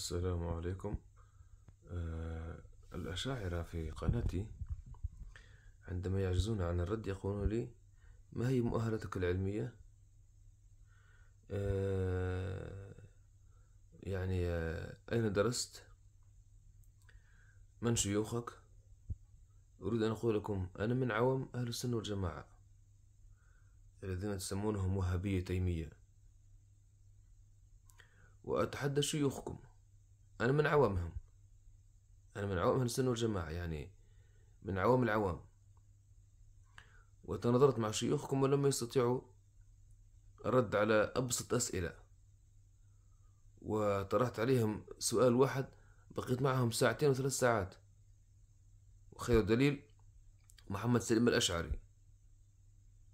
السلام عليكم آه الأشاعرة في قناتي عندما يعجزون عن الرد يقولون لي ما هي مؤهلتك العلمية آه يعني آه أين درست من شيوخك أريد أن أقول لكم أنا من عوام أهل السنة والجماعة الذين تسمونهم وهابية تيمية وأتحدى شيوخكم انا من عوامهم انا من عوام اهل السنه والجماعه يعني من عوام العوام وتناظرت مع شيوخكم ولم يستطيعوا الرد على ابسط اسئله وطرحت عليهم سؤال واحد بقيت معهم ساعتين وثلاث ساعات وخير دليل محمد سليم الاشعري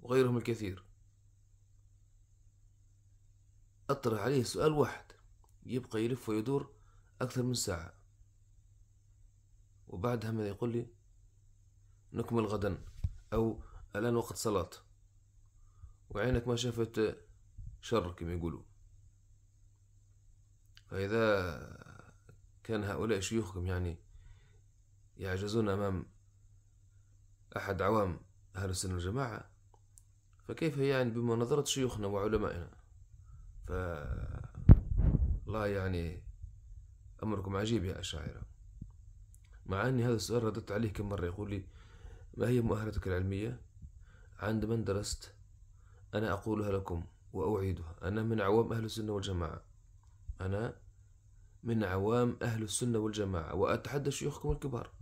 وغيرهم الكثير أطرح عليه سؤال واحد يبقى يلف ويدور أكثر من ساعة وبعدها ما يقول لي نكمل غدا أو الآن وقت صلاة وعينك ما شافت شر كما يقولوا فإذا كان هؤلاء شيوخكم يعني يعجزون أمام أحد عوام أهل السنة والجماعة فكيف يعني بمناظرة شيوخنا وعلمائنا ف يعني أمركم عجيب يا أشاعرة مع أني هذا السؤال رددت عليه كم مرة يقول لي ما هي مؤهلتك العلمية؟ عند من درست؟ أنا أقولها لكم وأعيدها أنا من عوام أهل السنة والجماعة أنا من عوام أهل السنة والجماعة وأتحدى شيوخكم الكبار